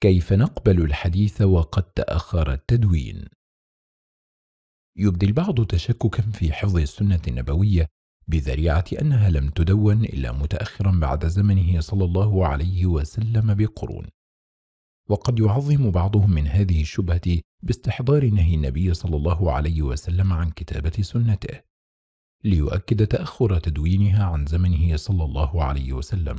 كيف نقبل الحديث وقد تأخر التدوين؟ يبدي البعض تشككا في حفظ السنة النبوية بذريعة أنها لم تدون إلا متأخرا بعد زمنه صلى الله عليه وسلم بقرون وقد يعظم بعضهم من هذه الشبهة باستحضار نهي النبي صلى الله عليه وسلم عن كتابة سنته ليؤكد تأخر تدوينها عن زمنه صلى الله عليه وسلم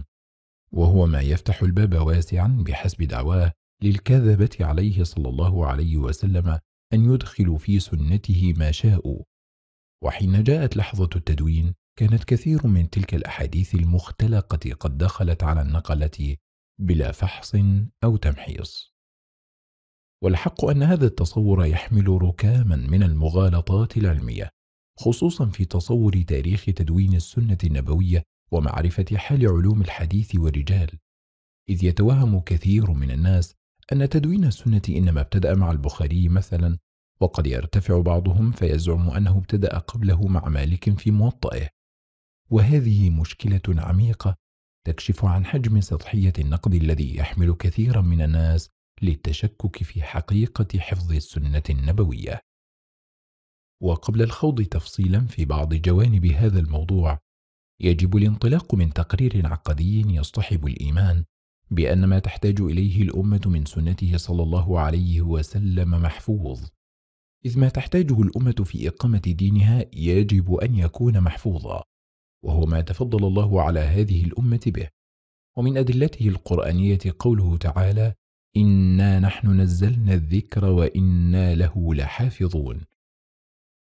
وهو ما يفتح الباب واسعا بحسب دعواه للكذبة عليه صلى الله عليه وسلم أن يدخلوا في سنته ما شاءوا وحين جاءت لحظة التدوين كانت كثير من تلك الأحاديث المختلقة قد دخلت على النقلة بلا فحص أو تمحيص والحق أن هذا التصور يحمل ركاما من المغالطات العلمية خصوصا في تصور تاريخ تدوين السنة النبوية ومعرفة حال علوم الحديث والرجال إذ يتوهم كثير من الناس أن تدوين السنة إنما ابتدأ مع البخاري مثلا وقد يرتفع بعضهم فيزعم أنه ابتدأ قبله مع مالك في موطئه وهذه مشكلة عميقة تكشف عن حجم سطحية النقد الذي يحمل كثيرا من الناس للتشكك في حقيقة حفظ السنة النبوية وقبل الخوض تفصيلا في بعض جوانب هذا الموضوع يجب الانطلاق من تقرير عقدي يصطحب الإيمان بأن ما تحتاج إليه الأمة من سنته صلى الله عليه وسلم محفوظ إذ ما تحتاجه الأمة في إقامة دينها يجب أن يكون محفوظا وهو ما تفضل الله على هذه الأمة به ومن أدلته القرآنية قوله تعالى إنا نحن نزلنا الذكر وإنا له لحافظون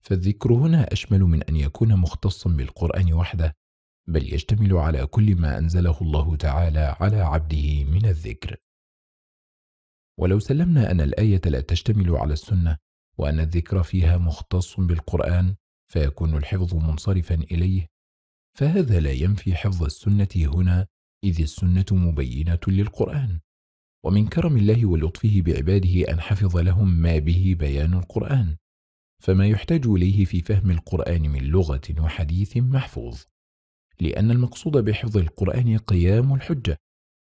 فالذكر هنا أشمل من أن يكون مختصا بالقرآن وحده بل يشتمل على كل ما أنزله الله تعالى على عبده من الذكر ولو سلمنا أن الآية لا تشتمل على السنة وأن الذكر فيها مختص بالقرآن فيكون الحفظ منصرفا إليه فهذا لا ينفي حفظ السنة هنا إذ السنة مبينة للقرآن ومن كرم الله ولطفه بعباده أن حفظ لهم ما به بيان القرآن فما يحتاج إليه في فهم القرآن من لغة وحديث محفوظ لأن المقصود بحفظ القرآن قيام الحجة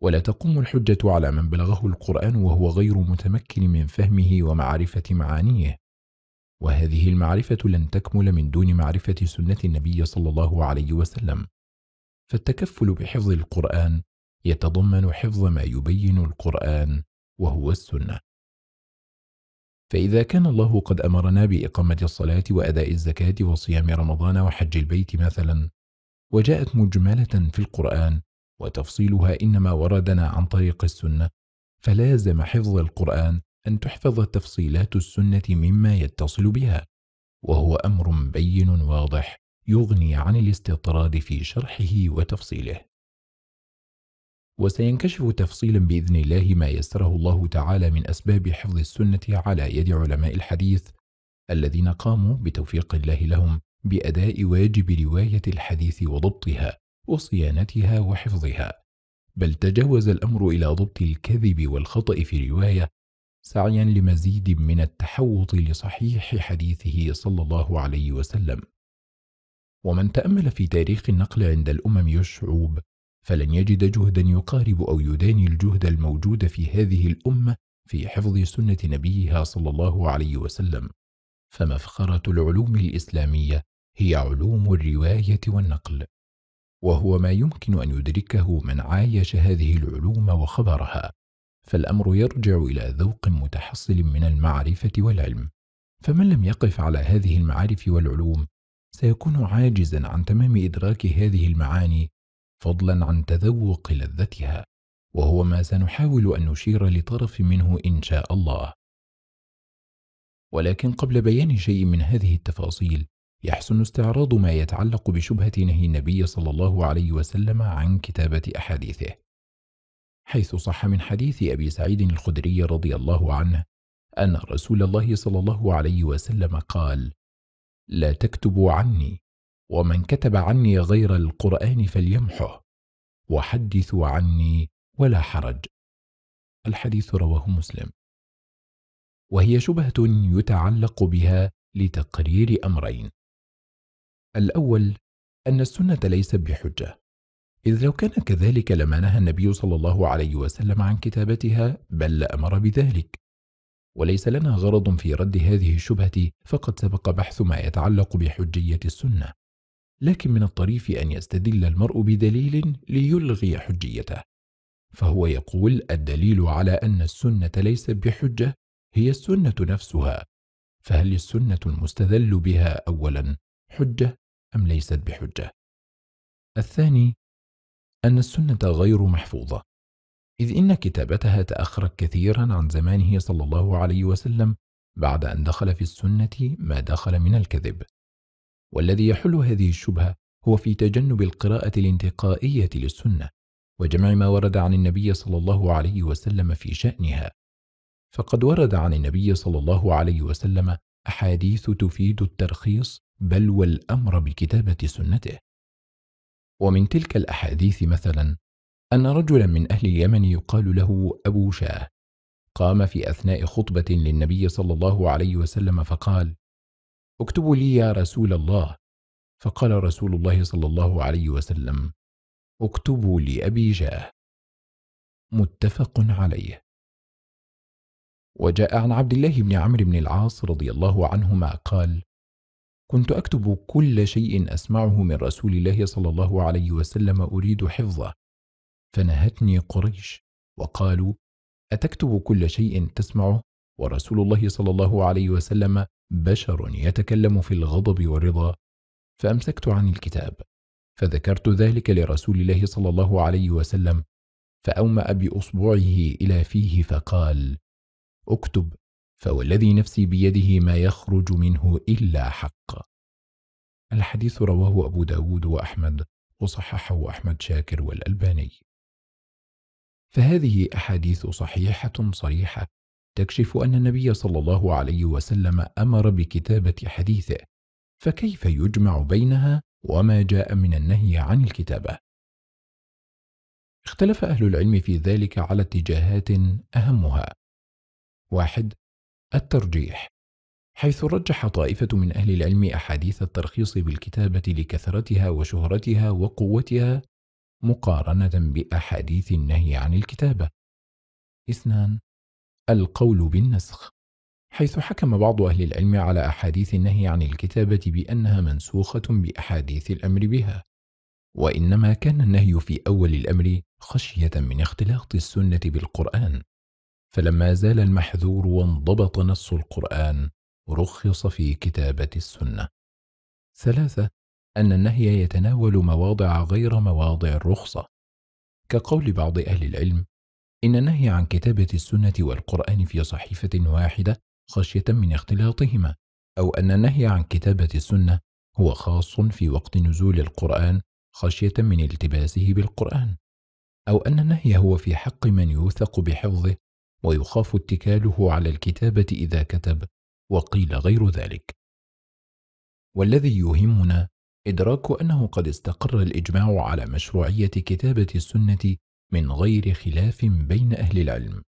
ولا تقوم الحجة على من بلغه القرآن وهو غير متمكن من فهمه ومعرفة معانيه وهذه المعرفة لن تكمل من دون معرفة سنة النبي صلى الله عليه وسلم فالتكفل بحفظ القرآن يتضمن حفظ ما يبين القرآن وهو السنة فإذا كان الله قد أمرنا بإقامة الصلاة وأداء الزكاة وصيام رمضان وحج البيت مثلا وجاءت مجملة في القرآن وتفصيلها إنما وردنا عن طريق السنة فلازم حفظ القرآن أن تحفظ تفصيلات السنة مما يتصل بها وهو أمر بين واضح يغني عن الاستطراد في شرحه وتفصيله وسينكشف تفصيلا بإذن الله ما يسره الله تعالى من أسباب حفظ السنة على يد علماء الحديث الذين قاموا بتوفيق الله لهم بأداء واجب رواية الحديث وضبطها وصيانتها وحفظها بل تجاوز الأمر إلى ضبط الكذب والخطأ في رواية سعيا لمزيد من التحوط لصحيح حديثه صلى الله عليه وسلم ومن تأمل في تاريخ النقل عند الأمم والشعوب فلن يجد جهدا يقارب أو يداني الجهد الموجود في هذه الأمة في حفظ سنة نبيها صلى الله عليه وسلم فمفخرة العلوم الإسلامية هي علوم الرواية والنقل وهو ما يمكن أن يدركه من عايش هذه العلوم وخبرها فالأمر يرجع إلى ذوق متحصل من المعرفة والعلم فمن لم يقف على هذه المعارف والعلوم سيكون عاجزا عن تمام إدراك هذه المعاني فضلا عن تذوق لذتها وهو ما سنحاول أن نشير لطرف منه إن شاء الله ولكن قبل بيان شيء من هذه التفاصيل يحسن استعراض ما يتعلق بشبهة نهي النبي صلى الله عليه وسلم عن كتابة أحاديثه حيث صح من حديث أبي سعيد الخدري رضي الله عنه أن رسول الله صلى الله عليه وسلم قال لا تكتبوا عني ومن كتب عني غير القرآن فليمحه وحدثوا عني ولا حرج الحديث رواه مسلم وهي شبهة يتعلق بها لتقرير أمرين الأول أن السنة ليست بحجة إذ لو كان كذلك لما نهى النبي صلى الله عليه وسلم عن كتابتها بل أمر بذلك وليس لنا غرض في رد هذه الشبهة فقد سبق بحث ما يتعلق بحجية السنة لكن من الطريف أن يستدل المرء بدليل ليلغي حجيته فهو يقول الدليل على أن السنة ليست بحجة هي السنة نفسها فهل السنة المستدل بها أولا حجة أم ليست بحجة الثاني أن السنة غير محفوظة إذ إن كتابتها تأخرت كثيرا عن زمانه صلى الله عليه وسلم بعد أن دخل في السنة ما دخل من الكذب والذي يحل هذه الشبهة هو في تجنب القراءة الانتقائية للسنة وجمع ما ورد عن النبي صلى الله عليه وسلم في شأنها فقد ورد عن النبي صلى الله عليه وسلم أحاديث تفيد الترخيص بل والامر بكتابه سنته ومن تلك الاحاديث مثلا ان رجلا من اهل اليمن يقال له ابو شاه قام في اثناء خطبه للنبي صلى الله عليه وسلم فقال اكتبوا لي يا رسول الله فقال رسول الله صلى الله عليه وسلم اكتبوا لابي شاه متفق عليه وجاء عن عبد الله بن عمرو بن العاص رضي الله عنهما قال كنت أكتب كل شيء أسمعه من رسول الله صلى الله عليه وسلم أريد حفظه فنهتني قريش وقالوا أتكتب كل شيء تسمعه ورسول الله صلى الله عليه وسلم بشر يتكلم في الغضب والرضا فأمسكت عن الكتاب فذكرت ذلك لرسول الله صلى الله عليه وسلم فأومأ بأصبعه إلى فيه فقال اكتب فوالذي نفسي بيده ما يخرج منه إلا حق الحديث رواه أبو داود وأحمد وصححه أحمد شاكر والألباني فهذه أحاديث صحيحة صريحة تكشف أن النبي صلى الله عليه وسلم أمر بكتابة حديثه فكيف يجمع بينها وما جاء من النهي عن الكتابة اختلف أهل العلم في ذلك على اتجاهات أهمها واحد الترجيح حيث رجح طائفة من أهل العلم أحاديث الترخيص بالكتابة لكثرتها وشهرتها وقوتها مقارنة بأحاديث النهي عن الكتابة. اثنان: القول بالنسخ، حيث حكم بعض أهل العلم على أحاديث النهي عن الكتابة بأنها منسوخة بأحاديث الأمر بها، وإنما كان النهي في أول الأمر خشية من اختلاط السنة بالقرآن، فلما زال المحذور وانضبط نص القرآن رخص في كتابة السنة. ثلاثة: أن النهي يتناول مواضع غير مواضع الرخصة، كقول بعض أهل العلم: إن النهي عن كتابة السنة والقرآن في صحيفة واحدة خشية من اختلاطهما، أو أن النهي عن كتابة السنة هو خاص في وقت نزول القرآن خشية من التباسه بالقرآن، أو أن النهي هو في حق من يوثق بحفظه ويخاف اتكاله على الكتابة إذا كتب وقيل غير ذلك والذي يهمنا إدراك أنه قد استقر الإجماع على مشروعية كتابة السنة من غير خلاف بين أهل العلم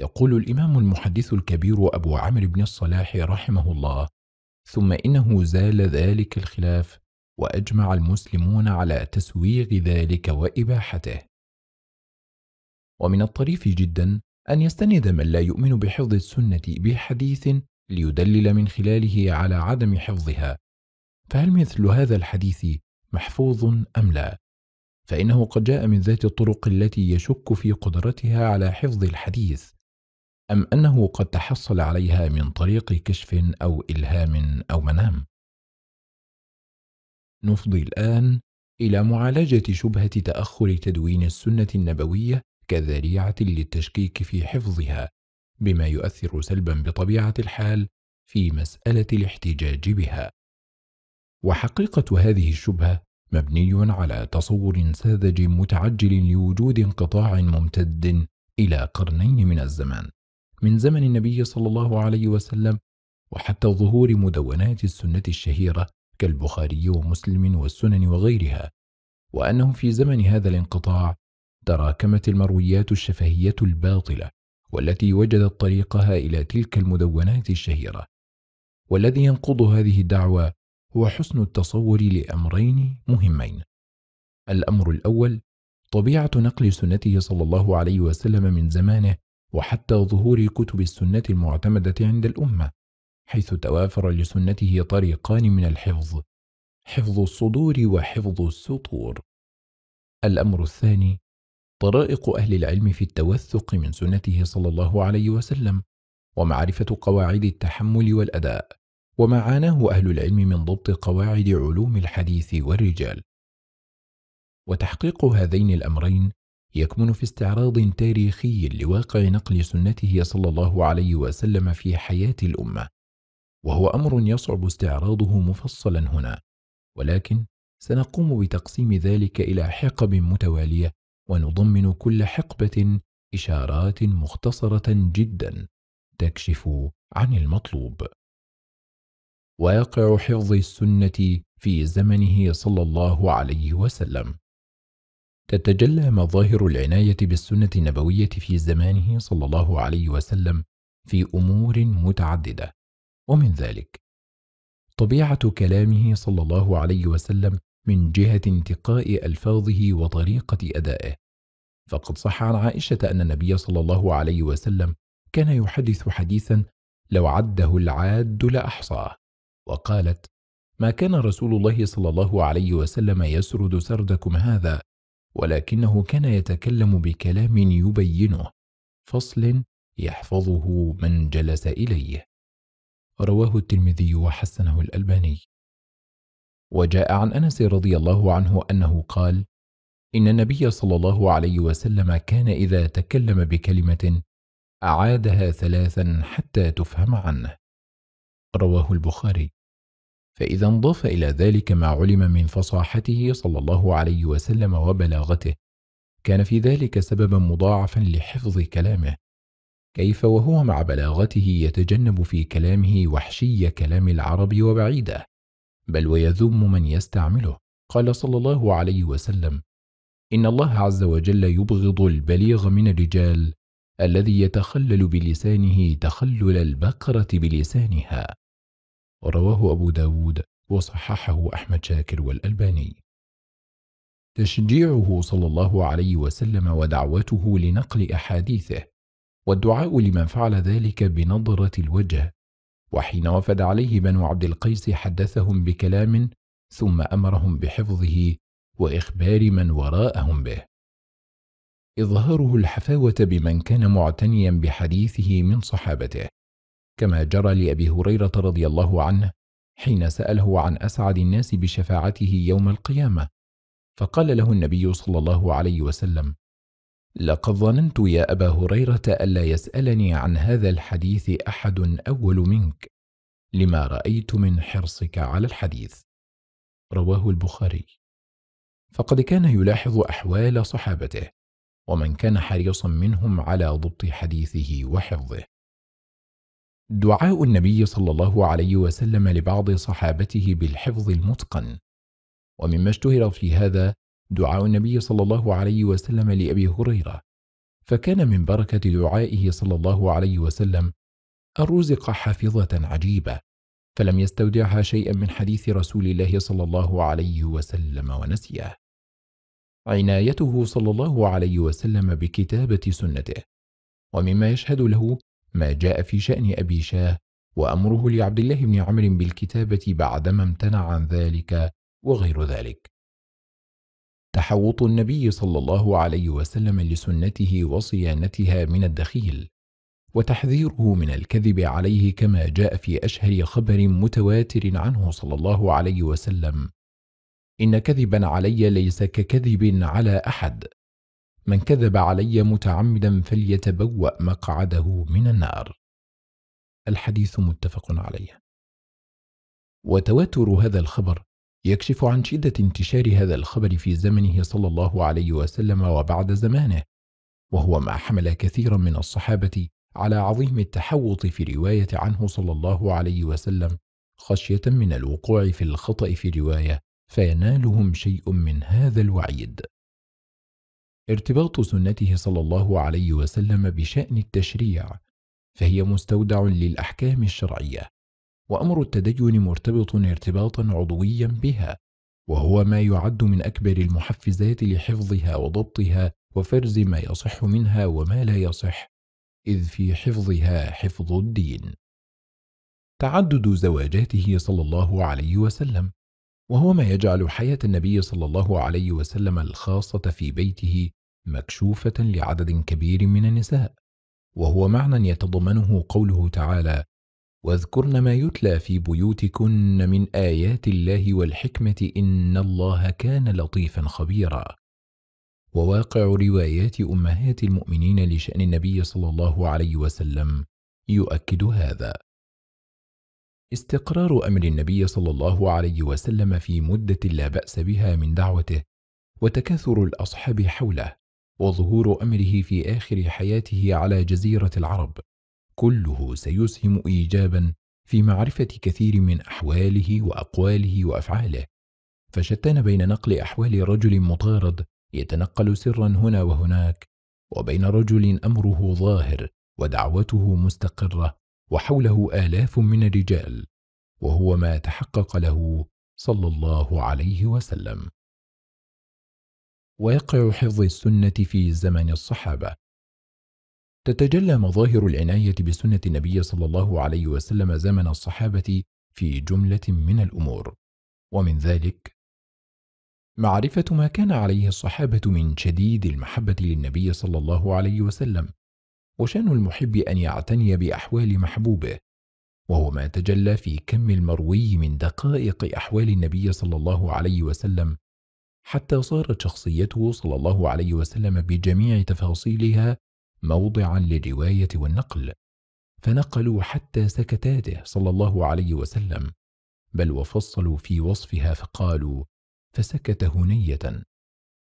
يقول الإمام المحدث الكبير أبو عمرو بن الصلاح رحمه الله ثم إنه زال ذلك الخلاف وأجمع المسلمون على تسويغ ذلك وإباحته ومن الطريف جدا أن يستند من لا يؤمن بحفظ السنة بحديث ليدلل من خلاله على عدم حفظها فهل مثل هذا الحديث محفوظ أم لا؟ فإنه قد جاء من ذات الطرق التي يشك في قدرتها على حفظ الحديث أم أنه قد تحصل عليها من طريق كشف أو إلهام أو منام نفضي الآن إلى معالجة شبهة تأخر تدوين السنة النبوية كذريعة للتشكيك في حفظها بما يؤثر سلبا بطبيعة الحال في مسألة الاحتجاج بها وحقيقة هذه الشبهة مبني على تصور ساذج متعجل لوجود انقطاع ممتد إلى قرنين من الزمان من زمن النبي صلى الله عليه وسلم وحتى ظهور مدونات السنة الشهيرة كالبخاري ومسلم والسنن وغيرها وأنه في زمن هذا الانقطاع تراكمت المرويات الشفهية الباطلة والتي وجدت طريقها إلى تلك المدونات الشهيرة والذي ينقض هذه الدعوة هو حسن التصور لأمرين مهمين الأمر الأول طبيعة نقل سنته صلى الله عليه وسلم من زمانه وحتى ظهور كتب السنة المعتمدة عند الأمة حيث توافر لسنته طريقان من الحفظ حفظ الصدور وحفظ السطور الأمر الثاني طرائق أهل العلم في التوثق من سنته صلى الله عليه وسلم ومعرفة قواعد التحمل والأداء وما عاناه أهل العلم من ضبط قواعد علوم الحديث والرجال وتحقيق هذين الأمرين يكمن في استعراض تاريخي لواقع نقل سنته صلى الله عليه وسلم في حياة الأمة وهو أمر يصعب استعراضه مفصلا هنا ولكن سنقوم بتقسيم ذلك إلى حقب متوالية ونضمن كل حقبة إشارات مختصرة جدا تكشف عن المطلوب. واقع حفظ السنة في زمنه صلى الله عليه وسلم تتجلى مظاهر العناية بالسنة النبوية في زمانه صلى الله عليه وسلم في أمور متعددة ومن ذلك طبيعة كلامه صلى الله عليه وسلم من جهة انتقاء ألفاظه وطريقة أدائه فقد صح عن عائشة أن النبي صلى الله عليه وسلم كان يحدث حديثا لو عده العاد لأحصاه وقالت ما كان رسول الله صلى الله عليه وسلم يسرد سردكم هذا ولكنه كان يتكلم بكلام يبينه فصل يحفظه من جلس إليه رواه الترمذي وحسنه الألباني وجاء عن انس رضي الله عنه انه قال ان النبي صلى الله عليه وسلم كان اذا تكلم بكلمه اعادها ثلاثا حتى تفهم عنه رواه البخاري فاذا انضاف الى ذلك ما علم من فصاحته صلى الله عليه وسلم وبلاغته كان في ذلك سببا مضاعفا لحفظ كلامه كيف وهو مع بلاغته يتجنب في كلامه وحشي كلام العرب وبعيده بل ويذم من يستعمله قال صلى الله عليه وسلم إن الله عز وجل يبغض البليغ من الرجال الذي يتخلل بلسانه تخلل البقرة بلسانها رواه أبو داود وصححه أحمد شاكر والألباني تشجيعه صلى الله عليه وسلم ودعوته لنقل أحاديثه والدعاء لمن فعل ذلك بنظرة الوجه وحين وفد عليه بنو عبد القيس حدثهم بكلام ثم أمرهم بحفظه وإخبار من وراءهم به إظهاره الحفاوة بمن كان معتنيا بحديثه من صحابته كما جرى لأبي هريرة رضي الله عنه حين سأله عن أسعد الناس بشفاعته يوم القيامة فقال له النبي صلى الله عليه وسلم لقد ظننت يا ابا هريره الا يسالني عن هذا الحديث احد اول منك لما رايت من حرصك على الحديث رواه البخاري فقد كان يلاحظ احوال صحابته ومن كان حريصا منهم على ضبط حديثه وحفظه دعاء النبي صلى الله عليه وسلم لبعض صحابته بالحفظ المتقن ومما اشتهر في هذا دعاء النبي صلى الله عليه وسلم لأبي هريرة فكان من بركة دعائه صلى الله عليه وسلم أن رزق حافظة عجيبة فلم يستودعها شيئا من حديث رسول الله صلى الله عليه وسلم ونسيه عنايته صلى الله عليه وسلم بكتابة سنته ومما يشهد له ما جاء في شأن أبي شاه وأمره لعبد الله بن عمرو بالكتابة بعدما امتنع عن ذلك وغير ذلك تحوط النبي صلى الله عليه وسلم لسنته وصيانتها من الدخيل وتحذيره من الكذب عليه كما جاء في أشهر خبر متواتر عنه صلى الله عليه وسلم إن كذبا علي ليس ككذب على أحد من كذب علي متعمدا فليتبوأ مقعده من النار الحديث متفق عليه وتواتر هذا الخبر يكشف عن شدة انتشار هذا الخبر في زمنه صلى الله عليه وسلم وبعد زمانه وهو ما حمل كثيرا من الصحابة على عظيم التحوط في رواية عنه صلى الله عليه وسلم خشية من الوقوع في الخطأ في رواية فينالهم شيء من هذا الوعيد ارتباط سنته صلى الله عليه وسلم بشأن التشريع فهي مستودع للأحكام الشرعية وأمر التدين مرتبط ارتباطا عضويا بها وهو ما يعد من أكبر المحفزات لحفظها وضبطها وفرز ما يصح منها وما لا يصح إذ في حفظها حفظ الدين تعدد زواجاته صلى الله عليه وسلم وهو ما يجعل حياة النبي صلى الله عليه وسلم الخاصة في بيته مكشوفة لعدد كبير من النساء وهو معنى يتضمنه قوله تعالى واذكرن ما يتلى في بيوتكن من ايات الله والحكمه ان الله كان لطيفا خبيرا وواقع روايات امهات المؤمنين لشان النبي صلى الله عليه وسلم يؤكد هذا استقرار امر النبي صلى الله عليه وسلم في مده لا باس بها من دعوته وتكاثر الاصحاب حوله وظهور امره في اخر حياته على جزيره العرب كله سيسهم إيجابا في معرفة كثير من أحواله وأقواله وأفعاله فشتان بين نقل أحوال رجل مطارد يتنقل سرا هنا وهناك وبين رجل أمره ظاهر ودعوته مستقرة وحوله آلاف من الرجال وهو ما تحقق له صلى الله عليه وسلم ويقع حفظ السنة في زمن الصحابة تتجلى مظاهر العناية بسنة النبي صلى الله عليه وسلم زمن الصحابة في جملة من الأمور ومن ذلك معرفة ما كان عليه الصحابة من شديد المحبة للنبي صلى الله عليه وسلم وشأن المحب أن يعتني بأحوال محبوبه وهو ما تجلى في كم المروي من دقائق أحوال النبي صلى الله عليه وسلم حتى صارت شخصيته صلى الله عليه وسلم بجميع تفاصيلها موضعا للرواية والنقل فنقلوا حتى سكتاته صلى الله عليه وسلم بل وفصلوا في وصفها فقالوا فسكت هنية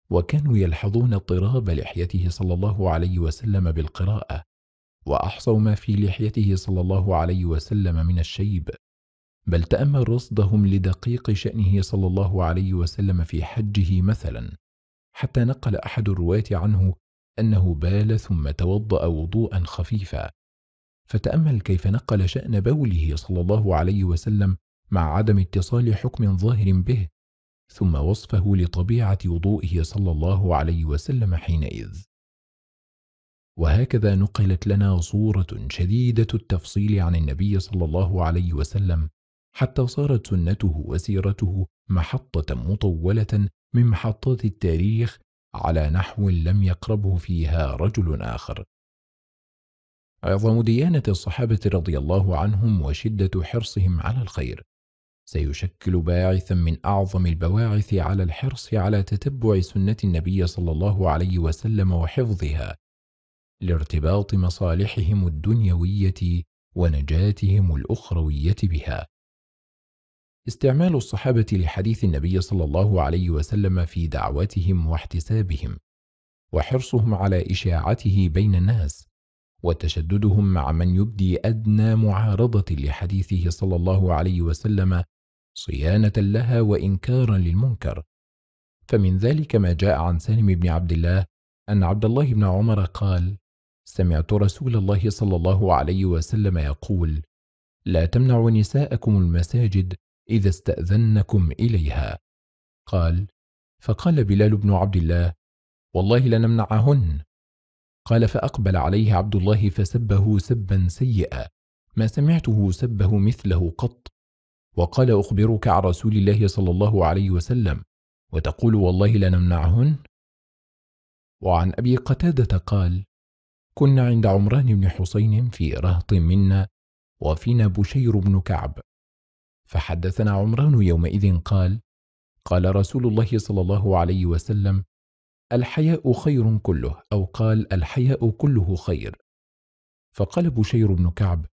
وكانوا يلحظون اضطراب لحيته صلى الله عليه وسلم بالقراءة وأحصوا ما في لحيته صلى الله عليه وسلم من الشيب بل تأمل رصدهم لدقيق شأنه صلى الله عليه وسلم في حجه مثلا حتى نقل أحد الرواة عنه أنه بال ثم توضأ وضوءا خفيفا فتأمل كيف نقل شأن بوله صلى الله عليه وسلم مع عدم اتصال حكم ظاهر به ثم وصفه لطبيعة وضوئه صلى الله عليه وسلم حينئذ وهكذا نقلت لنا صورة شديدة التفصيل عن النبي صلى الله عليه وسلم حتى صارت سنته وسيرته محطة مطولة من محطات التاريخ على نحو لم يقربه فيها رجل آخر عظم ديانة الصحابة رضي الله عنهم وشدة حرصهم على الخير سيشكل باعثا من أعظم البواعث على الحرص على تتبع سنة النبي صلى الله عليه وسلم وحفظها لارتباط مصالحهم الدنيوية ونجاتهم الأخروية بها استعمال الصحابة لحديث النبي صلى الله عليه وسلم في دعوتهم واحتسابهم وحرصهم على إشاعته بين الناس وتشددهم مع من يبدي أدنى معارضة لحديثه صلى الله عليه وسلم صيانة لها وإنكارا للمنكر فمن ذلك ما جاء عن سالم بن عبد الله أن عبد الله بن عمر قال سمعت رسول الله صلى الله عليه وسلم يقول لا تمنعوا نساءكم المساجد إذا استأذنكم إليها قال فقال بلال بن عبد الله والله لنمنعهن قال فأقبل عليه عبد الله فسبه سبا سيئا ما سمعته سبه مثله قط وقال أخبرك عن رسول الله صلى الله عليه وسلم وتقول والله لنمنعهن وعن أبي قتادة قال كنا عند عمران بن حسين في رهط منا وفينا بشير بن كعب فحدثنا عمران يومئذ قال قال رسول الله صلى الله عليه وسلم الحياء خير كله أو قال الحياء كله خير فقال بشير بن كعب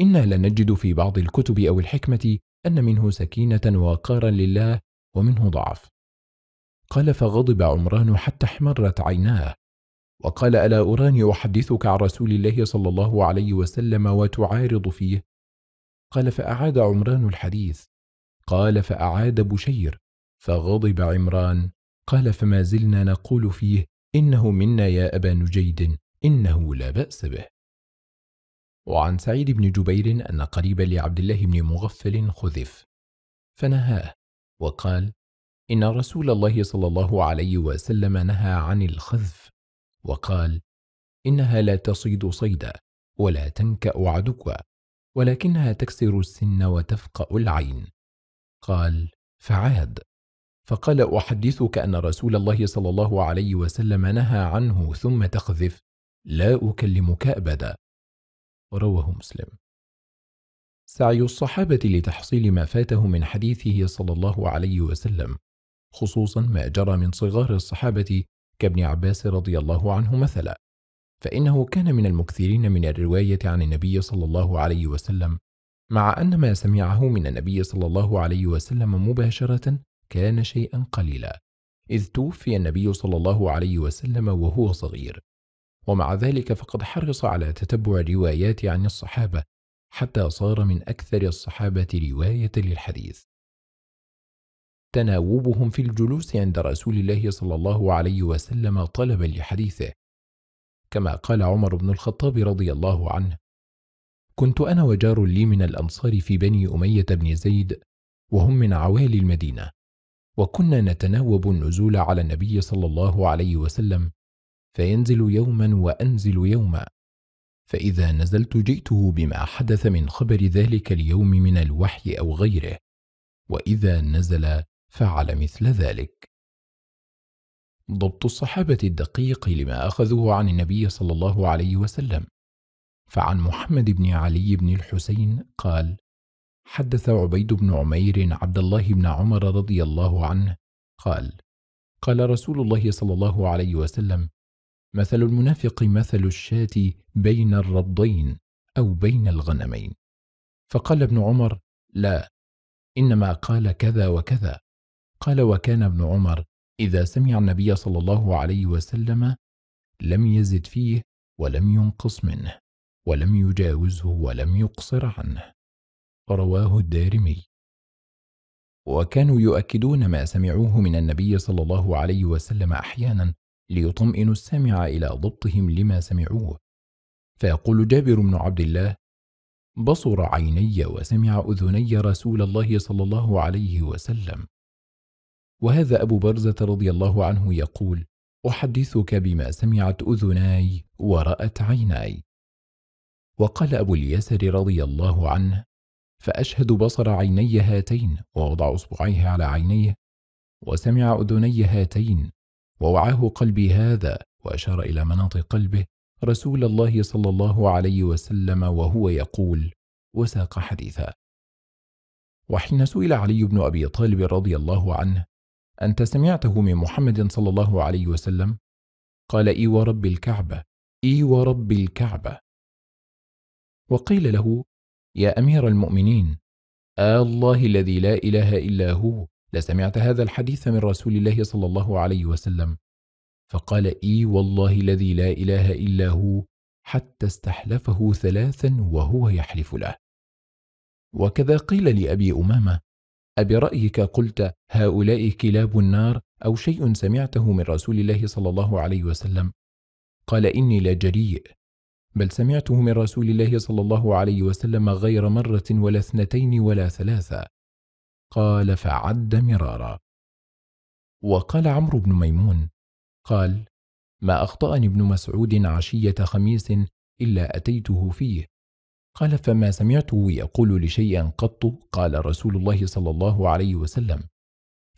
إنا لنجد في بعض الكتب أو الحكمة أن منه سكينة وقارا لله ومنه ضعف قال فغضب عمران حتى احمرت عيناه وقال ألا أراني أحدثك عن رسول الله صلى الله عليه وسلم وتعارض فيه قال فأعاد عمران الحديث قال فأعاد بشير فغضب عمران قال فما زلنا نقول فيه إنه منا يا أبا نجيد إنه لا بأس به وعن سعيد بن جبير أن قريبا لعبد الله بن مغفل خذف فنهاه وقال إن رسول الله صلى الله عليه وسلم نهى عن الخذف وقال إنها لا تصيد صيدا ولا تنكأ عدوا ولكنها تكسر السن وتفقأ العين قال فعاد فقال أحدثك أن رسول الله صلى الله عليه وسلم نهى عنه ثم تقذف لا أكلمك أبدا رواه مسلم سعي الصحابة لتحصيل ما فاته من حديثه صلى الله عليه وسلم خصوصا ما جرى من صغار الصحابة كابن عباس رضي الله عنه مثلا فإنه كان من المكثرين من الرواية عن النبي صلى الله عليه وسلم مع أن ما سمعه من النبي صلى الله عليه وسلم مباشرة كان شيئا قليلا إذ توفي النبي صلى الله عليه وسلم وهو صغير ومع ذلك فقد حرص على تتبع الروايات عن الصحابة حتى صار من أكثر الصحابة رواية للحديث تناوبهم في الجلوس عند رسول الله صلى الله عليه وسلم طلبا لحديثه كما قال عمر بن الخطاب رضي الله عنه كنت أنا وجار لي من الأنصار في بني أمية بن زيد وهم من عوالي المدينة وكنا نتناوب النزول على النبي صلى الله عليه وسلم فينزل يوما وأنزل يوما فإذا نزلت جئته بما حدث من خبر ذلك اليوم من الوحي أو غيره وإذا نزل فعل مثل ذلك ضبط الصحابة الدقيق لما أخذوه عن النبي صلى الله عليه وسلم فعن محمد بن علي بن الحسين قال حدث عبيد بن عمير عبد الله بن عمر رضي الله عنه قال قال رسول الله صلى الله عليه وسلم مثل المنافق مثل الشاة بين الربضين أو بين الغنمين فقال ابن عمر لا إنما قال كذا وكذا قال وكان ابن عمر إذا سمع النبي صلى الله عليه وسلم لم يزد فيه ولم ينقص منه ولم يجاوزه ولم يقصر عنه رواه الدارمي وكانوا يؤكدون ما سمعوه من النبي صلى الله عليه وسلم أحيانا ليطمئنوا السامع إلى ضبطهم لما سمعوه فيقول جابر بن عبد الله بصر عيني وسمع أذني رسول الله صلى الله عليه وسلم وهذا أبو برزة رضي الله عنه يقول أحدثك بما سمعت أذناي ورأت عيناي وقال أبو اليسر رضي الله عنه فأشهد بصر عيني هاتين ووضع أصبعيه على عينيه وسمع أذني هاتين ووعاه قلبي هذا وأشار إلى مناط قلبه رسول الله صلى الله عليه وسلم وهو يقول وساق حديثا وحين سئل علي بن أبي طالب رضي الله عنه أنت سمعته من محمد صلى الله عليه وسلم؟ قال إي ورب الكعبة إي ورب الكعبة وقيل له يا أمير المؤمنين آه الله الذي لا إله إلا هو لسمعت هذا الحديث من رسول الله صلى الله عليه وسلم فقال إي والله الذي لا إله إلا هو حتى استحلفه ثلاثا وهو يحلف له وكذا قيل لأبي أمامة أبرأيك قلت هؤلاء كلاب النار أو شيء سمعته من رسول الله صلى الله عليه وسلم قال إني لجريء بل سمعته من رسول الله صلى الله عليه وسلم غير مرة ولا اثنتين ولا ثلاثة قال فعد مرارا وقال عمرو بن ميمون قال ما أخطأني ابن مسعود عشية خميس إلا أتيته فيه قال فما سمعته يقول لشيء قط قال رسول الله صلى الله عليه وسلم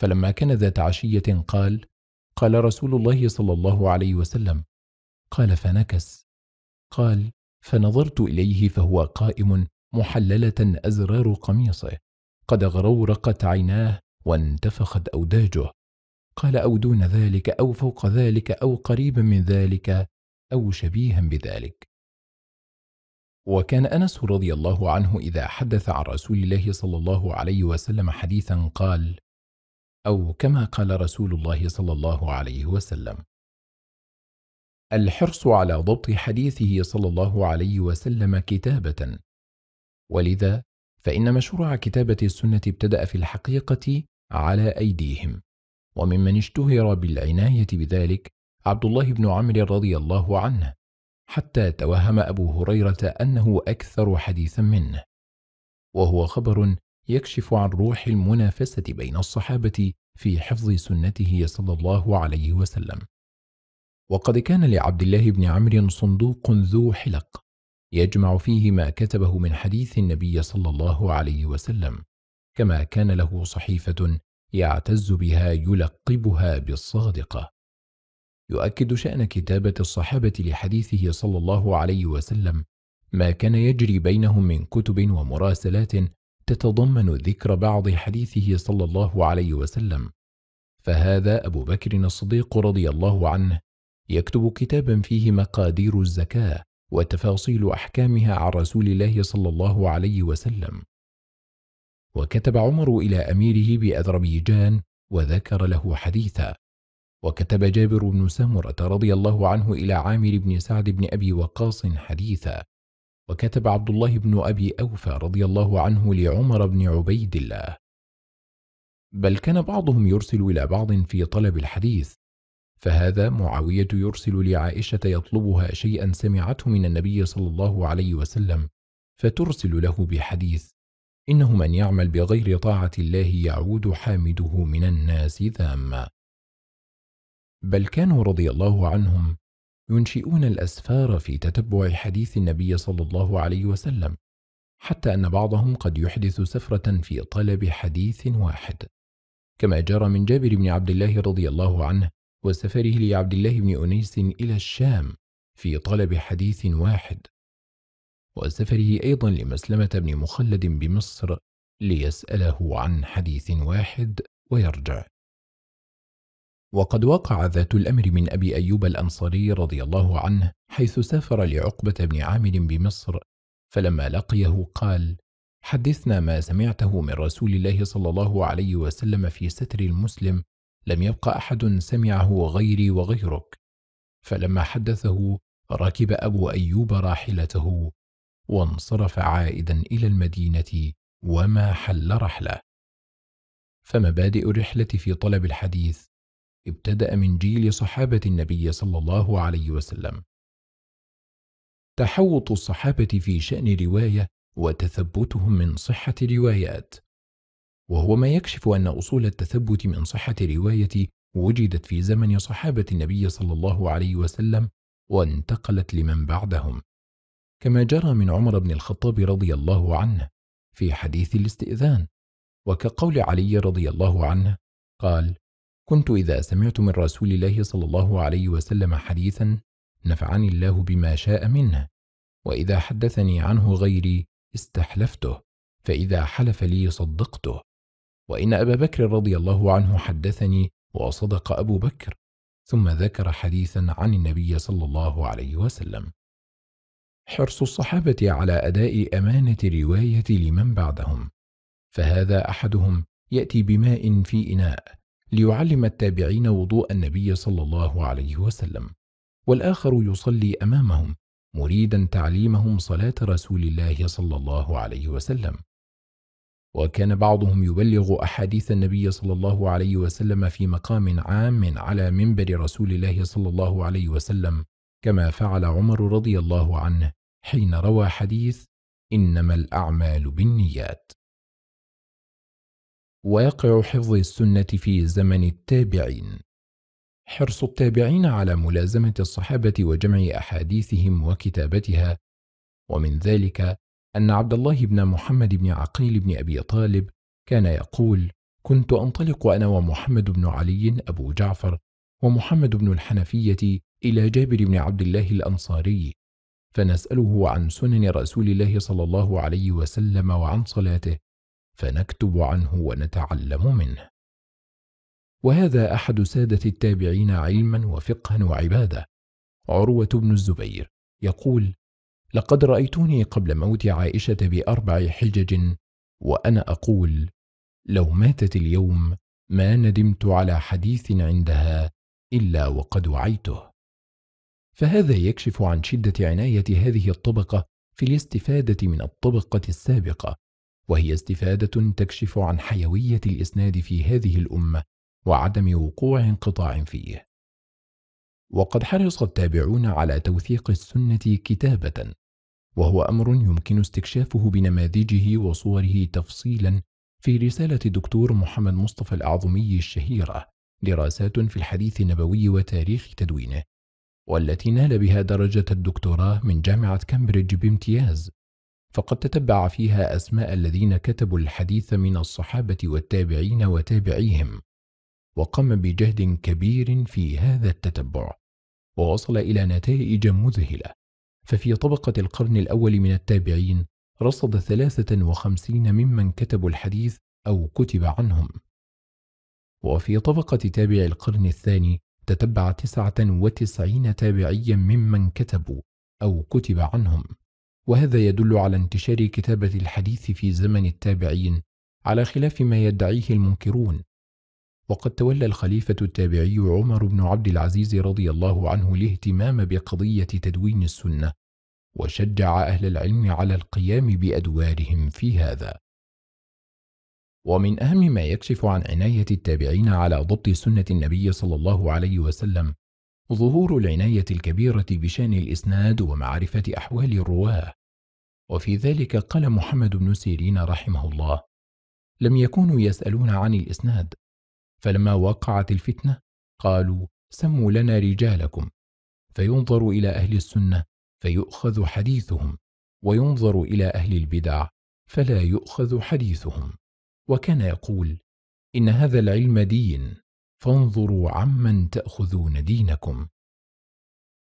فلما كان ذات عشية قال قال رسول الله صلى الله عليه وسلم قال فنكس قال فنظرت إليه فهو قائم محللة أزرار قميصه قد غرورقت عيناه وانتفخت أوداجه قال أو دون ذلك أو فوق ذلك أو قريبا من ذلك أو شبيها بذلك وكان أنس رضي الله عنه إذا حدث عن رسول الله صلى الله عليه وسلم حديثا قال أو كما قال رسول الله صلى الله عليه وسلم الحرص على ضبط حديثه صلى الله عليه وسلم كتابة ولذا فإن مشروع كتابة السنة ابتدأ في الحقيقة على أيديهم وممن اشتهر بالعناية بذلك عبد الله بن عمرو رضي الله عنه حتى توهم أبو هريرة أنه أكثر حديثا منه وهو خبر يكشف عن روح المنافسة بين الصحابة في حفظ سنته صلى الله عليه وسلم وقد كان لعبد الله بن عمرو صندوق ذو حلق يجمع فيه ما كتبه من حديث النبي صلى الله عليه وسلم كما كان له صحيفة يعتز بها يلقبها بالصادقة يؤكد شأن كتابة الصحابة لحديثه صلى الله عليه وسلم ما كان يجري بينهم من كتب ومراسلات تتضمن ذكر بعض حديثه صلى الله عليه وسلم فهذا أبو بكر الصديق رضي الله عنه يكتب كتابا فيه مقادير الزكاة وتفاصيل أحكامها عن رسول الله صلى الله عليه وسلم وكتب عمر إلى أميره بأذربيجان وذكر له حديثا وكتب جابر بن سمرة رضي الله عنه إلى عامر بن سعد بن أبي وقاص حديثا وكتب عبد الله بن أبي أوفى رضي الله عنه لعمر بن عبيد الله بل كان بعضهم يرسل إلى بعض في طلب الحديث فهذا معاوية يرسل لعائشة يطلبها شيئا سمعته من النبي صلى الله عليه وسلم فترسل له بحديث إنه من يعمل بغير طاعة الله يعود حامده من الناس ذاما بل كانوا رضي الله عنهم ينشئون الأسفار في تتبع حديث النبي صلى الله عليه وسلم حتى أن بعضهم قد يحدث سفرة في طلب حديث واحد كما جرى من جابر بن عبد الله رضي الله عنه وسفره لعبد الله بن أنيس إلى الشام في طلب حديث واحد وسفره أيضا لمسلمة بن مخلد بمصر ليسأله عن حديث واحد ويرجع وقد وقع ذات الأمر من أبي أيوب الأنصاري رضي الله عنه حيث سافر لعقبة بن عامر بمصر فلما لقيه قال حدثنا ما سمعته من رسول الله صلى الله عليه وسلم في ستر المسلم لم يبق أحد سمعه غيري وغيرك فلما حدثه ركب أبو أيوب راحلته وانصرف عائدا إلى المدينة وما حل رحله فمبادئ الرحلة في طلب الحديث ابتدأ من جيل صحابة النبي صلى الله عليه وسلم تحوط الصحابة في شأن رواية وتثبتهم من صحة روايات وهو ما يكشف أن أصول التثبت من صحة رواية وجدت في زمن صحابة النبي صلى الله عليه وسلم وانتقلت لمن بعدهم كما جرى من عمر بن الخطاب رضي الله عنه في حديث الاستئذان وكقول علي رضي الله عنه قال كنت إذا سمعت من رسول الله صلى الله عليه وسلم حديثا نفعني الله بما شاء منه وإذا حدثني عنه غيري استحلفته فإذا حلف لي صدقته وإن أبا بكر رضي الله عنه حدثني وصدق أبو بكر ثم ذكر حديثا عن النبي صلى الله عليه وسلم حرص الصحابة على أداء أمانة الرواية لمن بعدهم فهذا أحدهم يأتي بماء في إناء ليعلم التابعين وضوء النبي صلى الله عليه وسلم والآخر يصلي أمامهم مريدا تعليمهم صلاة رسول الله صلى الله عليه وسلم وكان بعضهم يبلغ أحاديث النبي صلى الله عليه وسلم في مقام عام على منبر رسول الله صلى الله عليه وسلم كما فعل عمر رضي الله عنه حين روى حديث إنما الأعمال بالنيات واقع حفظ السنة في زمن التابعين حرص التابعين على ملازمة الصحابة وجمع أحاديثهم وكتابتها ومن ذلك أن عبد الله بن محمد بن عقيل بن أبي طالب كان يقول كنت أنطلق أنا ومحمد بن علي أبو جعفر ومحمد بن الحنفية إلى جابر بن عبد الله الأنصاري فنسأله عن سنن رسول الله صلى الله عليه وسلم وعن صلاته فنكتب عنه ونتعلم منه وهذا أحد سادة التابعين علما وفقها وعبادة عروة بن الزبير يقول لقد رأيتني قبل موت عائشة بأربع حجج وأنا أقول لو ماتت اليوم ما ندمت على حديث عندها إلا وقد وعيته فهذا يكشف عن شدة عناية هذه الطبقة في الاستفادة من الطبقة السابقة وهي استفادة تكشف عن حيوية الإسناد في هذه الأمة وعدم وقوع انقطاع فيه وقد حرص التابعون على توثيق السنة كتابة وهو أمر يمكن استكشافه بنماذجه وصوره تفصيلا في رسالة الدكتور محمد مصطفى الأعظمي الشهيرة دراسات في الحديث النبوي وتاريخ تدوينه والتي نال بها درجة الدكتوراه من جامعة كامبريدج بامتياز فقد تتبع فيها أسماء الذين كتبوا الحديث من الصحابة والتابعين وتابعيهم وقام بجهد كبير في هذا التتبع ووصل إلى نتائج مذهلة ففي طبقة القرن الأول من التابعين رصد 53 ممن كتبوا الحديث أو كتب عنهم وفي طبقة تابع القرن الثاني تتبع 99 تابعيا ممن كتبوا أو كتب عنهم وهذا يدل على انتشار كتابة الحديث في زمن التابعين على خلاف ما يدعيه المنكرون وقد تولى الخليفة التابعي عمر بن عبد العزيز رضي الله عنه الاهتمام بقضية تدوين السنة وشجع أهل العلم على القيام بأدوارهم في هذا ومن أهم ما يكشف عن عناية التابعين على ضبط سنة النبي صلى الله عليه وسلم ظهور العناية الكبيرة بشأن الإسناد ومعرفة أحوال الرواه وفي ذلك قال محمد بن سيرين رحمه الله لم يكونوا يسألون عن الإسناد فلما وقعت الفتنة قالوا سموا لنا رجالكم فينظر إلى أهل السنة فيؤخذ حديثهم وينظر إلى أهل البدع فلا يؤخذ حديثهم وكان يقول إن هذا العلم دين فانظروا عمن تأخذون دينكم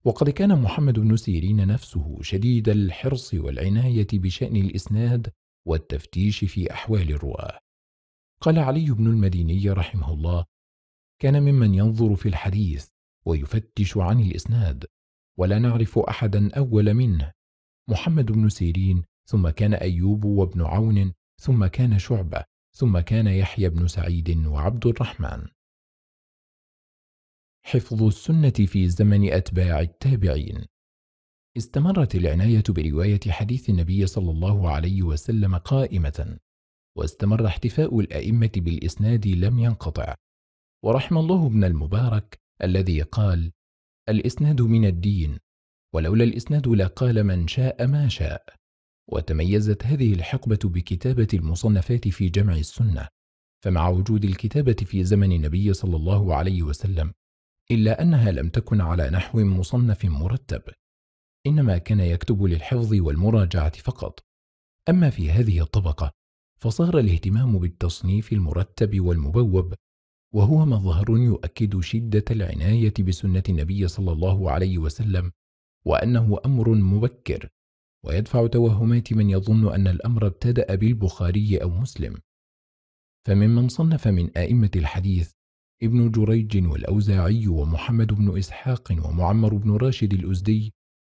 وقد كان محمد بن سيرين نفسه شديد الحرص والعناية بشأن الإسناد والتفتيش في أحوال الرواة قال علي بن المديني رحمه الله كان ممن ينظر في الحديث ويفتش عن الإسناد ولا نعرف أحدا أول منه محمد بن سيرين ثم كان أيوب وابن عون ثم كان شعبة ثم كان يحيى بن سعيد وعبد الرحمن حفظ السنة في زمن أتباع التابعين استمرت العناية برواية حديث النبي صلى الله عليه وسلم قائمة واستمر احتفاء الأئمة بالإسناد لم ينقطع ورحم الله ابن المبارك الذي قال الإسناد من الدين ولولا الإسناد لقال من شاء ما شاء وتميزت هذه الحقبة بكتابة المصنفات في جمع السنة فمع وجود الكتابة في زمن النبي صلى الله عليه وسلم إلا أنها لم تكن على نحو مصنف مرتب إنما كان يكتب للحفظ والمراجعة فقط أما في هذه الطبقة فصار الاهتمام بالتصنيف المرتب والمبوب وهو مظهر يؤكد شدة العناية بسنة النبي صلى الله عليه وسلم وأنه أمر مبكر ويدفع توهمات من يظن أن الأمر ابتدأ بالبخاري أو مسلم فممن صنف من آئمة الحديث ابن جريج والأوزاعي ومحمد بن إسحاق ومعمر بن راشد الأزدي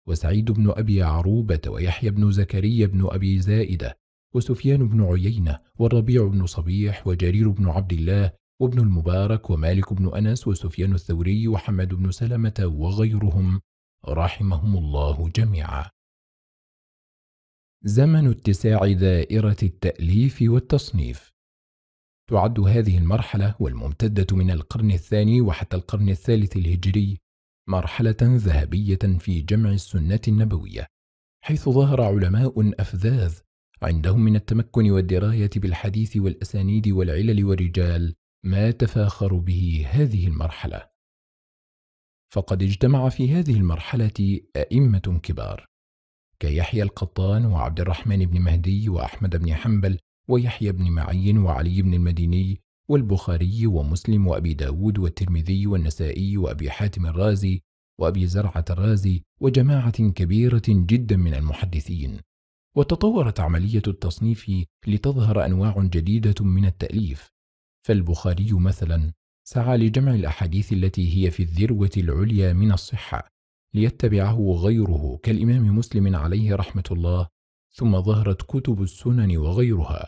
وسعيد بن أبي عروبة ويحيى بن زكريا بن أبي زائدة وسفيان بن عيينة والربيع بن صبيح وجرير بن عبد الله وابن المبارك ومالك بن أنس وسفيان الثوري وحمد بن سلمة وغيرهم رحمهم الله جميعا زمن اتساع دائرة التأليف والتصنيف تعد هذه المرحلة والممتدة من القرن الثاني وحتى القرن الثالث الهجري مرحلة ذهبية في جمع السنة النبوية، حيث ظهر علماء أفذاذ عندهم من التمكن والدراية بالحديث والأسانيد والعلل والرجال ما تفاخر به هذه المرحلة. فقد اجتمع في هذه المرحلة أئمة كبار كيحيى القطان وعبد الرحمن بن مهدي وأحمد بن حنبل ويحيى بن معي وعلي بن المديني والبخاري ومسلم وأبي داود والترمذي والنسائي وأبي حاتم الرازي وأبي زرعة الرازي وجماعة كبيرة جدا من المحدثين وتطورت عملية التصنيف لتظهر أنواع جديدة من التأليف فالبخاري مثلا سعى لجمع الأحاديث التي هي في الذروة العليا من الصحة ليتبعه غيره كالإمام مسلم عليه رحمة الله ثم ظهرت كتب السنن وغيرها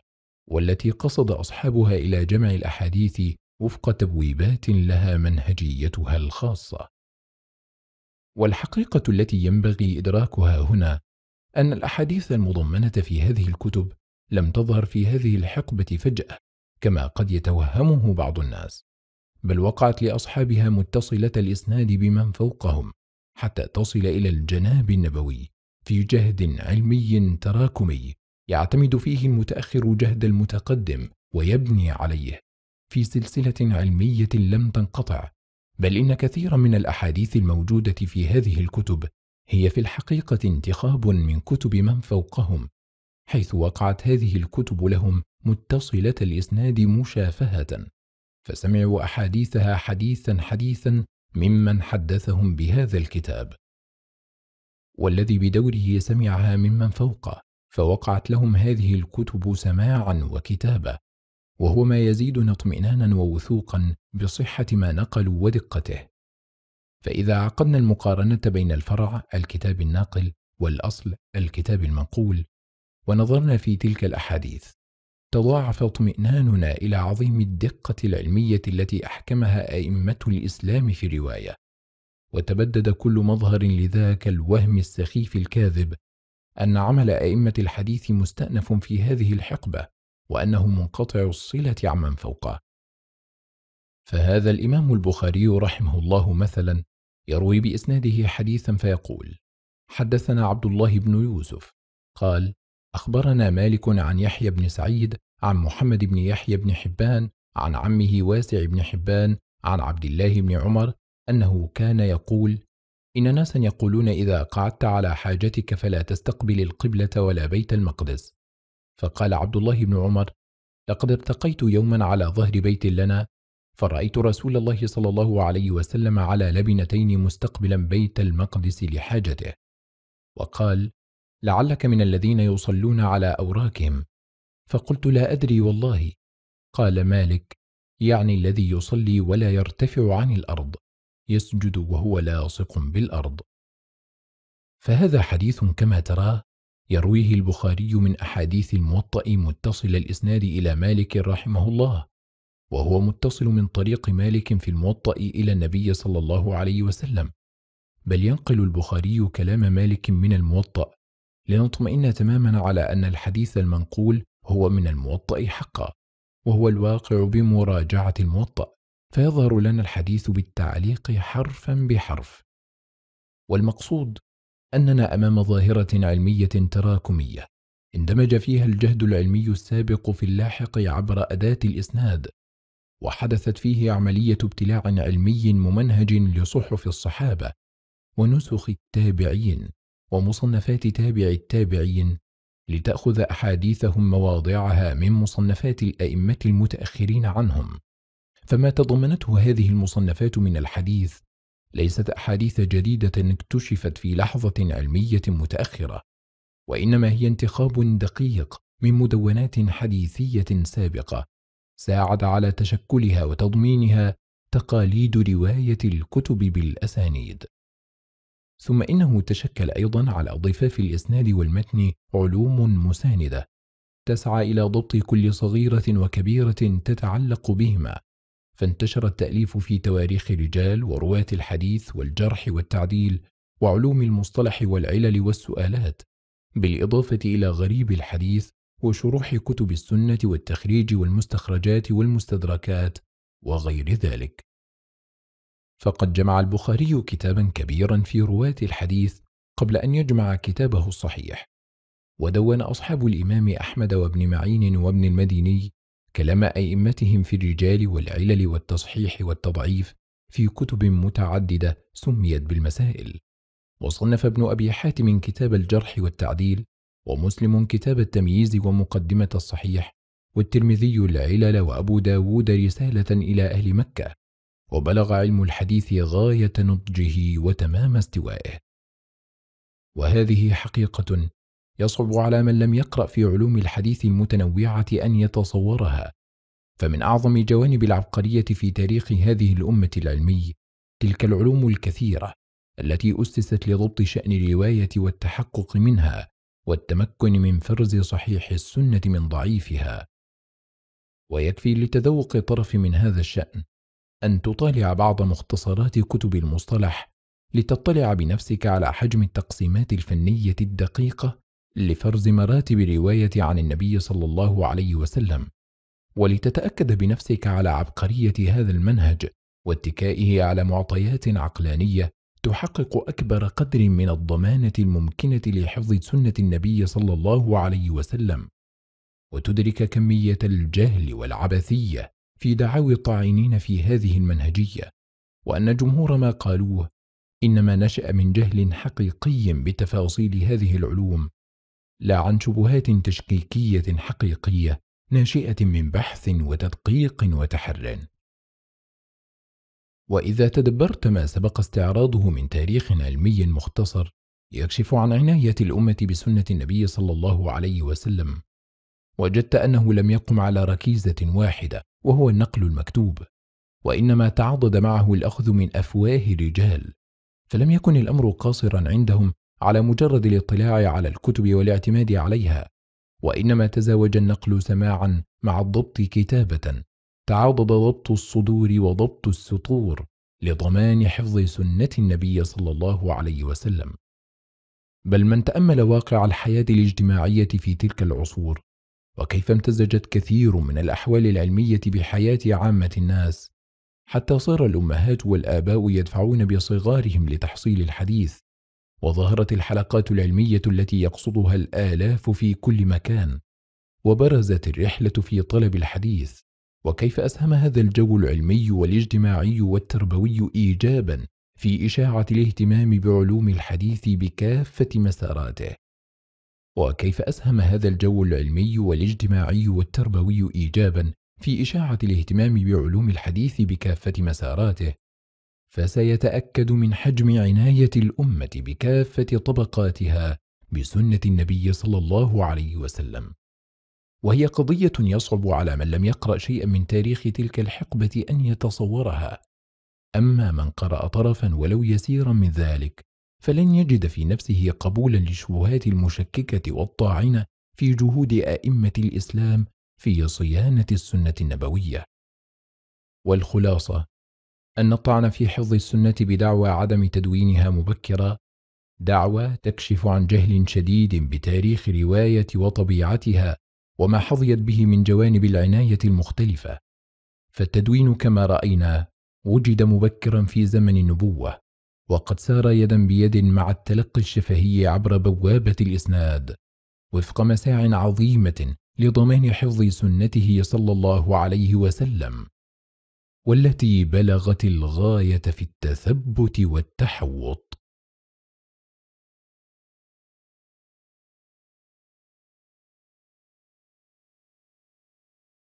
والتي قصد أصحابها إلى جمع الأحاديث وفق تبويبات لها منهجيتها الخاصة والحقيقة التي ينبغي إدراكها هنا أن الأحاديث المضمنة في هذه الكتب لم تظهر في هذه الحقبة فجأة كما قد يتوهمه بعض الناس بل وقعت لأصحابها متصلة الإسناد بمن فوقهم حتى تصل إلى الجناب النبوي في جهد علمي تراكمي يعتمد فيه المتاخر جهد المتقدم ويبني عليه في سلسله علميه لم تنقطع بل ان كثيرا من الاحاديث الموجوده في هذه الكتب هي في الحقيقه انتخاب من كتب من فوقهم حيث وقعت هذه الكتب لهم متصله الاسناد مشافهه فسمعوا احاديثها حديثا حديثا ممن حدثهم بهذا الكتاب والذي بدوره سمعها ممن فوقه فوقعت لهم هذه الكتب سماعا وكتابه وهو ما يزيدنا اطمئنانا ووثوقا بصحة ما نقلوا ودقته فإذا عقدنا المقارنة بين الفرع الكتاب الناقل والأصل الكتاب المنقول ونظرنا في تلك الأحاديث تضاعف اطمئناننا إلى عظيم الدقة العلمية التي أحكمها أئمة الإسلام في رواية وتبدد كل مظهر لذاك الوهم السخيف الكاذب أن عمل أئمة الحديث مستأنف في هذه الحقبة وأنه منقطع الصلة عمن فوقه فهذا الإمام البخاري رحمه الله مثلا يروي بإسناده حديثا فيقول حدثنا عبد الله بن يوسف قال أخبرنا مالك عن يحيى بن سعيد عن محمد بن يحيى بن حبان عن عمه واسع بن حبان عن عبد الله بن عمر أنه كان يقول: إن ناسا يقولون إذا قعدت على حاجتك فلا تستقبل القبلة ولا بيت المقدس. فقال عبد الله بن عمر: لقد ارتقيت يوما على ظهر بيت لنا فرأيت رسول الله صلى الله عليه وسلم على لبنتين مستقبلا بيت المقدس لحاجته. وقال: لعلك من الذين يصلون على أوراكهم. فقلت لا أدري والله. قال مالك: يعني الذي يصلي ولا يرتفع عن الأرض. يسجد وهو لاصق بالأرض فهذا حديث كما تراه يرويه البخاري من أحاديث الموطأ متصل الإسناد إلى مالك رحمه الله وهو متصل من طريق مالك في الموطأ إلى النبي صلى الله عليه وسلم بل ينقل البخاري كلام مالك من الموطأ لنطمئن تماما على أن الحديث المنقول هو من الموطأ حقا وهو الواقع بمراجعة الموطأ فيظهر لنا الحديث بالتعليق حرفا بحرف والمقصود اننا امام ظاهره علميه تراكميه اندمج فيها الجهد العلمي السابق في اللاحق عبر اداه الاسناد وحدثت فيه عمليه ابتلاع علمي ممنهج لصحف الصحابه ونسخ التابعين ومصنفات تابع التابعين لتاخذ احاديثهم مواضعها من مصنفات الائمه المتاخرين عنهم فما تضمنته هذه المصنفات من الحديث ليست أحاديث جديدة اكتشفت في لحظة علمية متأخرة وإنما هي انتخاب دقيق من مدونات حديثية سابقة ساعد على تشكلها وتضمينها تقاليد رواية الكتب بالأسانيد ثم إنه تشكل أيضا على ضفاف الإسناد والمتن علوم مساندة تسعى إلى ضبط كل صغيرة وكبيرة تتعلق بهما فانتشر التأليف في تواريخ رجال ورواة الحديث والجرح والتعديل وعلوم المصطلح والعلل والسؤالات بالإضافة إلى غريب الحديث وشروح كتب السنة والتخريج والمستخرجات والمستدركات وغير ذلك فقد جمع البخاري كتابا كبيرا في رواة الحديث قبل أن يجمع كتابه الصحيح ودون أصحاب الإمام أحمد وابن معين وابن المديني كلام أئمتهم في الرجال والعلل والتصحيح والتضعيف في كتب متعددة سميت بالمسائل وصنف ابن أبي حاتم كتاب الجرح والتعديل ومسلم كتاب التمييز ومقدمة الصحيح والترمذي العلل وأبو داود رسالة إلى أهل مكة وبلغ علم الحديث غاية نضجه وتمام استوائه وهذه حقيقة يصعب على من لم يقرأ في علوم الحديث المتنوعة أن يتصورها فمن أعظم جوانب العبقرية في تاريخ هذه الأمة العلمي تلك العلوم الكثيرة التي أسست لضبط شأن الرواية والتحقق منها والتمكن من فرز صحيح السنة من ضعيفها ويكفي لتذوق طرف من هذا الشأن أن تطالع بعض مختصرات كتب المصطلح لتطلع بنفسك على حجم التقسيمات الفنية الدقيقة لفرز مراتب الرواية عن النبي صلى الله عليه وسلم ولتتأكد بنفسك على عبقرية هذا المنهج واتكائه على معطيات عقلانية تحقق أكبر قدر من الضمانة الممكنة لحفظ سنة النبي صلى الله عليه وسلم وتدرك كمية الجهل والعبثية في دعاوي الطاعنين في هذه المنهجية وأن جمهور ما قالوه إنما نشأ من جهل حقيقي بتفاصيل هذه العلوم لا عن شبهات تشكيكيه حقيقيه ناشئه من بحث وتدقيق وتحر واذا تدبرت ما سبق استعراضه من تاريخ علمي مختصر يكشف عن عنايه الامه بسنه النبي صلى الله عليه وسلم وجدت انه لم يقم على ركيزه واحده وهو النقل المكتوب وانما تعاضد معه الاخذ من افواه الرجال فلم يكن الامر قاصرا عندهم على مجرد الاطلاع على الكتب والاعتماد عليها وانما تزاوج النقل سماعا مع الضبط كتابه تعاضد ضبط الصدور وضبط السطور لضمان حفظ سنه النبي صلى الله عليه وسلم بل من تامل واقع الحياه الاجتماعيه في تلك العصور وكيف امتزجت كثير من الاحوال العلميه بحياه عامه الناس حتى صار الامهات والاباء يدفعون بصغارهم لتحصيل الحديث وظهرت الحلقات العلمية التي يقصدها الآلاف في كل مكان وبرزت الرحلة في طلب الحديث وكيف أسهم هذا الجو العلمي والاجتماعي والتربوي إيجابا في إشاعة الاهتمام بعلوم الحديث بكافة مساراته وكيف أسهم هذا الجو العلمي والاجتماعي والتربوي إيجابا في إشاعة الاهتمام بعلوم الحديث بكافة مساراته فسيتأكد من حجم عناية الأمة بكافة طبقاتها بسنة النبي صلى الله عليه وسلم وهي قضية يصعب على من لم يقرأ شيئا من تاريخ تلك الحقبة أن يتصورها أما من قرأ طرفا ولو يسيرا من ذلك فلن يجد في نفسه قبولا للشبهات المشككة والطاعنة في جهود أئمة الإسلام في صيانة السنة النبوية والخلاصة أن الطعن في حفظ السنة بدعوى عدم تدوينها مبكرا دعوى تكشف عن جهل شديد بتاريخ رواية وطبيعتها وما حظيت به من جوانب العناية المختلفة فالتدوين كما رأينا وجد مبكرا في زمن النبوة وقد سار يدا بيد مع التلقي الشفهي عبر بوابة الإسناد وفق مساع عظيمة لضمان حفظ سنته صلى الله عليه وسلم والتي بلغت الغايه في التثبت والتحوط